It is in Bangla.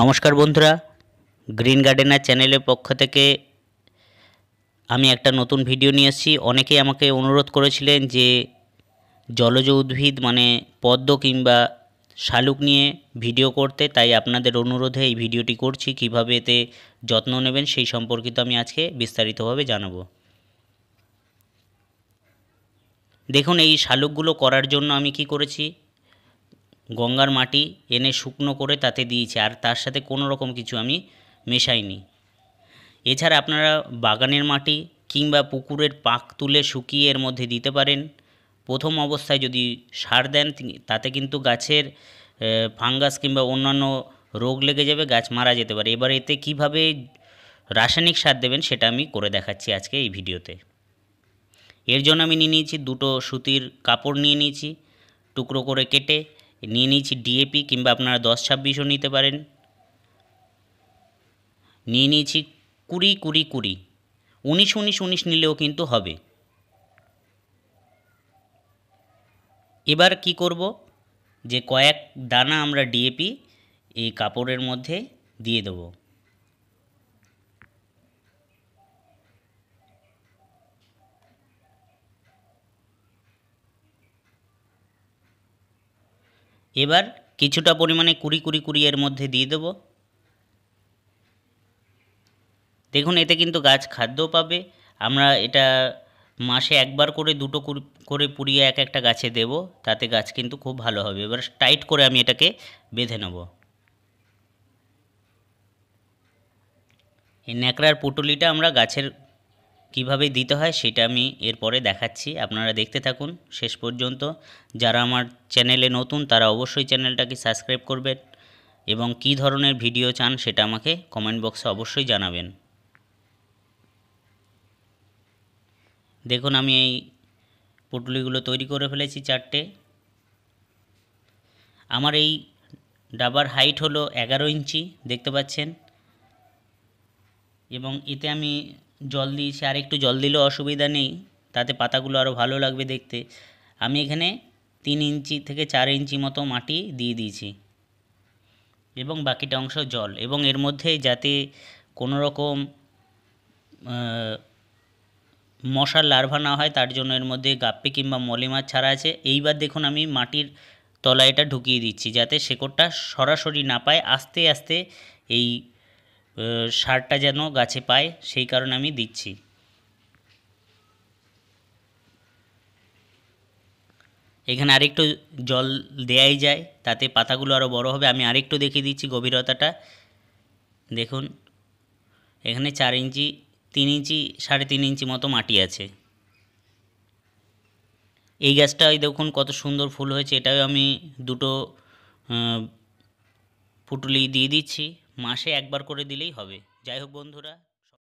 নমস্কার বন্ধুরা গ্রিন গার্ডেনার চ্যানেলের পক্ষ থেকে আমি একটা নতুন ভিডিও নিয়ে এসেছি অনেকেই আমাকে অনুরোধ করেছিলেন যে জলজ উদ্ভিদ মানে পদ্ম কিংবা শালুক নিয়ে ভিডিও করতে তাই আপনাদের অনুরোধে এই ভিডিওটি করছি কিভাবে এতে যত্ন নেবেন সেই সম্পর্কিত আমি আজকে বিস্তারিতভাবে জানাব দেখুন এই শালুকগুলো করার জন্য আমি কি করেছি গঙ্গার মাটি এনে শুকনো করে তাতে দিয়েছি আর তার সাথে কোনো রকম কিছু আমি মেশাইনি এছাড়া আপনারা বাগানের মাটি কিংবা পুকুরের পাক তুলে শুকিয়ে এর মধ্যে দিতে পারেন প্রথম অবস্থায় যদি সার দেন তাতে কিন্তু গাছের ফাঙ্গাস কিংবা অন্যান্য রোগ লেগে যাবে গাছ মারা যেতে পারে এবার এতে কিভাবে রাসায়নিক সার দেবেন সেটা আমি করে দেখাচ্ছি আজকে এই ভিডিওতে এর জন্য আমি নিয়ে নিয়েছি দুটো সুতির কাপড় নিয়ে নিয়েছি টুকরো করে কেটে নিয়ে নিয়েছি ডিএপি কিংবা আপনারা দশ ছাব্বিশও নিতে পারেন নিয়ে নিয়েছি কুড়ি কুড়ি কুড়ি উনিশ উনিশ উনিশ নিলেও কিন্তু হবে এবার কি করব যে কয়েক দানা আমরা ডিএপি এই কাপড়ের মধ্যে দিয়ে দেবো এবার কিছুটা পরিমাণে কুড়ি কুড়ি কুড়ি এর মধ্যে দিয়ে দেব দেখুন এতে কিন্তু গাছ খাদ্য পাবে আমরা এটা মাসে একবার করে দুটো করে পুড়িয়ে এক একটা গাছে দেব তাতে গাছ কিন্তু খুব ভালো হবে এবার টাইট করে আমি এটাকে বেঁধে নেব এই ন্যাকড়ার পুটুলিটা আমরা গাছের কিভাবে দিতে হয় সেটা আমি এরপরে দেখাচ্ছি আপনারা দেখতে থাকুন শেষ পর্যন্ত যারা আমার চ্যানেলে নতুন তারা অবশ্যই চ্যানেলটাকে সাবস্ক্রাইব করবেন এবং কি ধরনের ভিডিও চান সেটা আমাকে কমেন্ট বক্সে অবশ্যই জানাবেন দেখুন আমি এই পুটলিগুলো তৈরি করে ফেলেছি চারটে আমার এই ডাবার হাইট হলো এগারো ইঞ্চি দেখতে পাচ্ছেন এবং এতে আমি জল দিয়েছি আর একটু জল দিলেও অসুবিধা নেই তাতে পাতাগুলো আরও ভালো লাগবে দেখতে আমি এখানে তিন ইঞ্চি থেকে চার ইঞ্চি মতো মাটি দিয়ে দিয়েছি এবং বাকিটা অংশ জল এবং এর মধ্যে যাতে কোনো রকম মশার লার্ভা না হয় তার জন্য এর মধ্যে গাপ্পি কিংবা মলি মাছ ছাড়া আছে এইবার দেখুন আমি মাটির তলায়টা ঢুকিয়ে দিচ্ছি যাতে শেকড়টা সরাসরি না পায় আস্তে আস্তে এই সারটা যেন গাছে পায় সেই কারণে আমি দিচ্ছি এখানে আরেকটু জল দেয়াই যায় তাতে পাতাগুলো আরও বড় হবে আমি আরেকটু দেখিয়ে দিচ্ছি গভীরতাটা দেখুন এখানে চার ইঞ্চি তিন ইঞ্চি সাড়ে তিন ইঞ্চি মতো মাটি আছে এই গাছটা ওই দেখুন কত সুন্দর ফুল হয়েছে এটাও আমি দুটো পুটুলি দিয়ে দিচ্ছি মাসে একবার করে দিলেই হবে যাই হোক বন্ধুরা